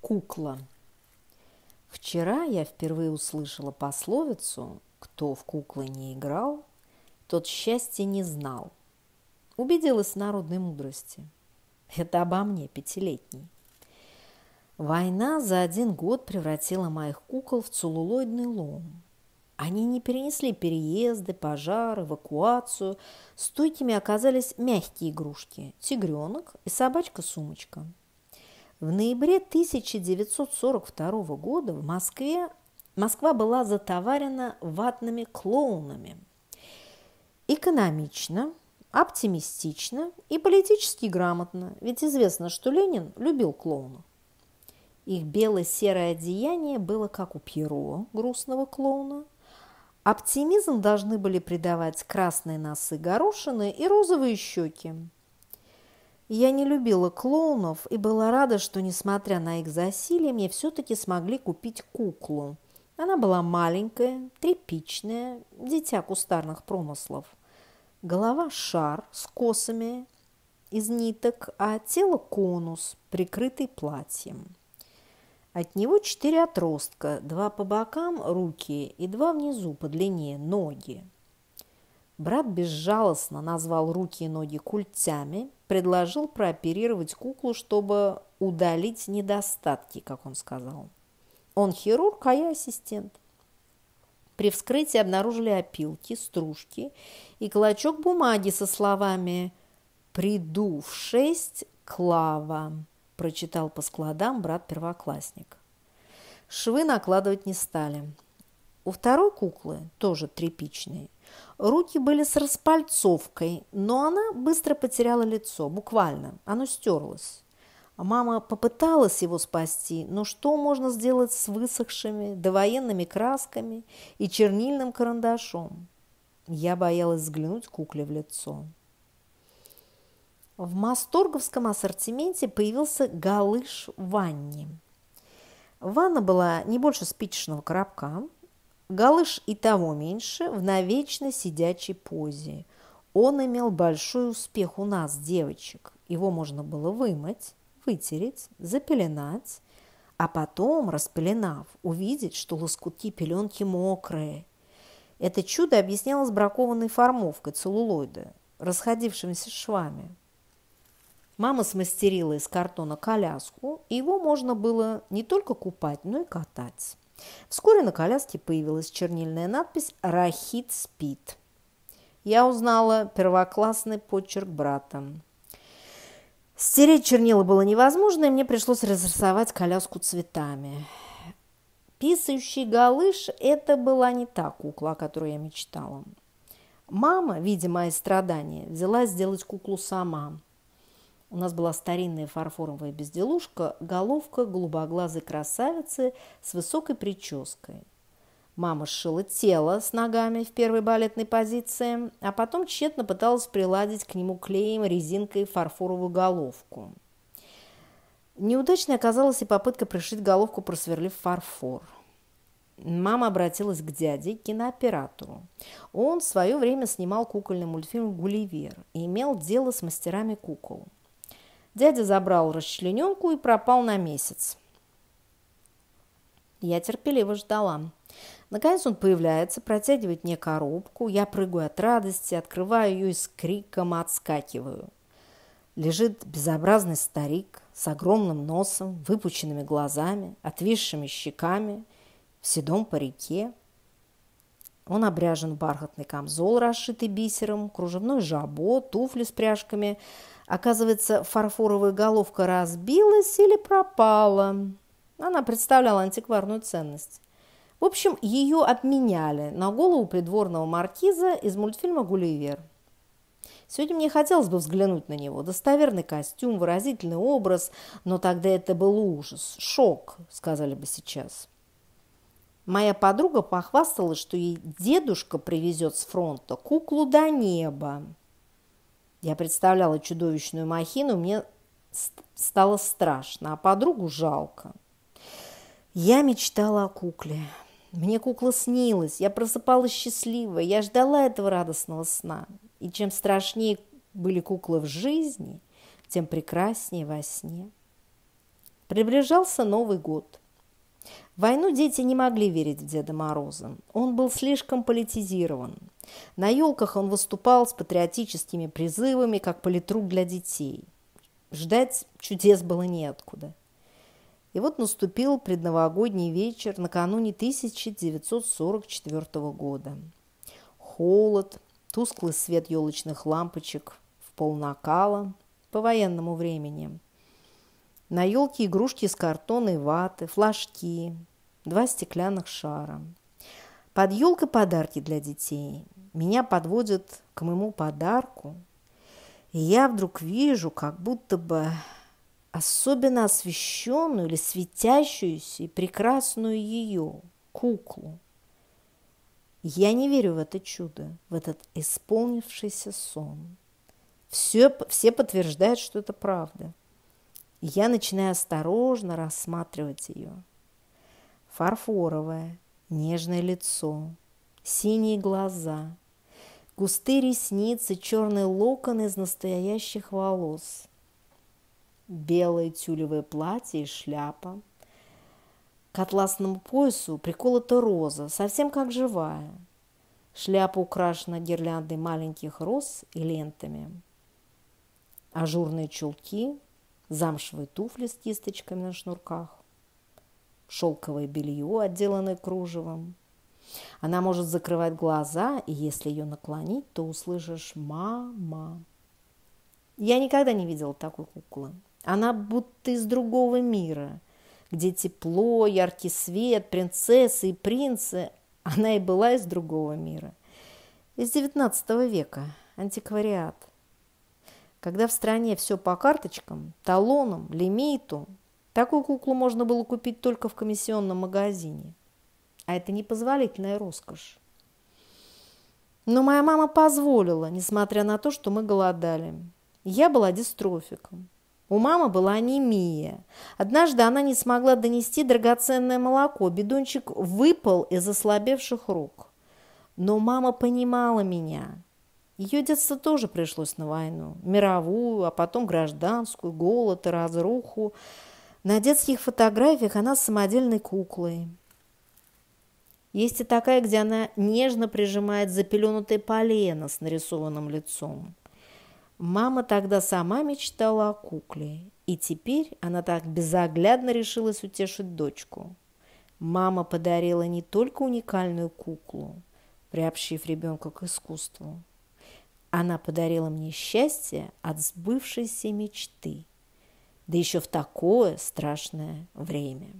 Кукла. Вчера я впервые услышала пословицу «Кто в куклы не играл, тот счастья не знал». Убедилась в народной мудрости. Это обо мне, пятилетний. Война за один год превратила моих кукол в целлулоидный лом. Они не перенесли переезды, пожар, эвакуацию. Стойкими оказались мягкие игрушки – тигренок и собачка-сумочка – в ноябре 1942 года в Москве Москва была затоварена ватными клоунами. Экономично, оптимистично и политически грамотно, ведь известно, что Ленин любил клоунов. Их бело-серое одеяние было как у Пьеро, грустного клоуна. Оптимизм должны были придавать красные носы горошины и розовые щеки. Я не любила клоунов и была рада, что, несмотря на их засилие, мне все-таки смогли купить куклу. Она была маленькая, тряпичная, дитя кустарных промыслов. Голова – шар с косами из ниток, а тело – конус, прикрытый платьем. От него четыре отростка, два по бокам – руки и два внизу по длине – ноги. Брат безжалостно назвал руки и ноги культями – предложил прооперировать куклу, чтобы удалить недостатки, как он сказал. Он хирург, а я ассистент. При вскрытии обнаружили опилки, стружки и клочок бумаги со словами «Приду в шесть, Клава», прочитал по складам брат-первоклассник. Швы накладывать не стали. У второй куклы, тоже тряпичной, руки были с распальцовкой, но она быстро потеряла лицо, буквально, оно стерлось. Мама попыталась его спасти, но что можно сделать с высохшими довоенными красками и чернильным карандашом? Я боялась взглянуть кукле в лицо. В масторговском ассортименте появился галыш в ванне. Ванна была не больше спичечного коробка, Галыш и того меньше в навечно сидячей позе. Он имел большой успех у нас, девочек. Его можно было вымыть, вытереть, запеленать, а потом, распеленав, увидеть, что лоскутки пеленки мокрые. Это чудо объяснялось бракованной формовкой целлулоида, расходившимися швами. Мама смастерила из картона коляску, и его можно было не только купать, но и катать. Вскоре на коляске появилась чернильная надпись «Рахит спит». Я узнала первоклассный почерк брата. Стереть чернила было невозможно, и мне пришлось разрисовать коляску цветами. Писающий галыш – это была не та кукла, о которой я мечтала. Мама, видя мои страдания, взялась сделать куклу сама – у нас была старинная фарфоровая безделушка, головка голубоглазой красавицы с высокой прической. Мама сшила тело с ногами в первой балетной позиции, а потом тщетно пыталась приладить к нему клеем, резинкой фарфоровую головку. Неудачной оказалась и попытка пришить головку, просверлив фарфор. Мама обратилась к дяде, кинооператору. Он в свое время снимал кукольный мультфильм «Гулливер» и имел дело с мастерами кукол. Дядя забрал расчлененку и пропал на месяц. Я терпеливо ждала. Наконец он появляется, протягивает мне коробку. Я прыгаю от радости, открываю ее и с криком отскакиваю. Лежит безобразный старик с огромным носом, выпученными глазами, отвисшими щеками, в седом парике. Он обряжен в бархатный камзол, расшитый бисером, кружевной жабо, туфли с пряжками. Оказывается, фарфоровая головка разбилась или пропала. Она представляла антикварную ценность. В общем, ее обменяли на голову придворного маркиза из мультфильма «Гулливер». Сегодня мне хотелось бы взглянуть на него. Достоверный костюм, выразительный образ, но тогда это был ужас, шок, сказали бы сейчас. Моя подруга похвасталась, что ей дедушка привезет с фронта куклу до неба. Я представляла чудовищную махину, мне стало страшно, а подругу жалко. Я мечтала о кукле. Мне кукла снилась, я просыпалась счастливая, я ждала этого радостного сна. И чем страшнее были куклы в жизни, тем прекраснее во сне. Приближался Новый год. В войну дети не могли верить в Деда Мороза. Он был слишком политизирован. На елках он выступал с патриотическими призывами, как политрук для детей. Ждать чудес было неоткуда. И вот наступил предновогодний вечер накануне 1944 года. Холод, тусклый свет елочных лампочек в полнакала по военному времени – на елке игрушки из картона и ваты, флажки, два стеклянных шара. Под елкой подарки для детей. Меня подводят к моему подарку. И я вдруг вижу, как будто бы особенно освещенную или светящуюся и прекрасную ее куклу. Я не верю в это чудо, в этот исполнившийся сон. Все, все подтверждают, что это правда и я начинаю осторожно рассматривать ее. Фарфоровое, нежное лицо, синие глаза, густые ресницы, черный локон из настоящих волос, белое тюлевое платье и шляпа. К атласному поясу приколота роза, совсем как живая. Шляпа украшена гирляндой маленьких роз и лентами. Ажурные чулки замшевые туфли с кисточками на шнурках, шелковое белье, отделанное кружевом. Она может закрывать глаза, и если ее наклонить, то услышишь «мама». Я никогда не видела такой куклы. Она будто из другого мира, где тепло, яркий свет, принцессы и принцы. Она и была из другого мира. Из девятнадцатого века, антиквариат. Когда в стране все по карточкам, талонам, лимиту, такую куклу можно было купить только в комиссионном магазине. А это непозволительная роскошь. Но моя мама позволила, несмотря на то, что мы голодали. Я была дистрофиком. У мамы была анемия. Однажды она не смогла донести драгоценное молоко. Бидончик выпал из ослабевших рук. Но мама понимала меня – ее детство тоже пришлось на войну. Мировую, а потом гражданскую, голод и разруху. На детских фотографиях она с самодельной куклой. Есть и такая, где она нежно прижимает запеленутое полено с нарисованным лицом. Мама тогда сама мечтала о кукле, и теперь она так безоглядно решилась утешить дочку. Мама подарила не только уникальную куклу, приобщив ребенка к искусству, она подарила мне счастье от сбывшейся мечты, да еще в такое страшное время.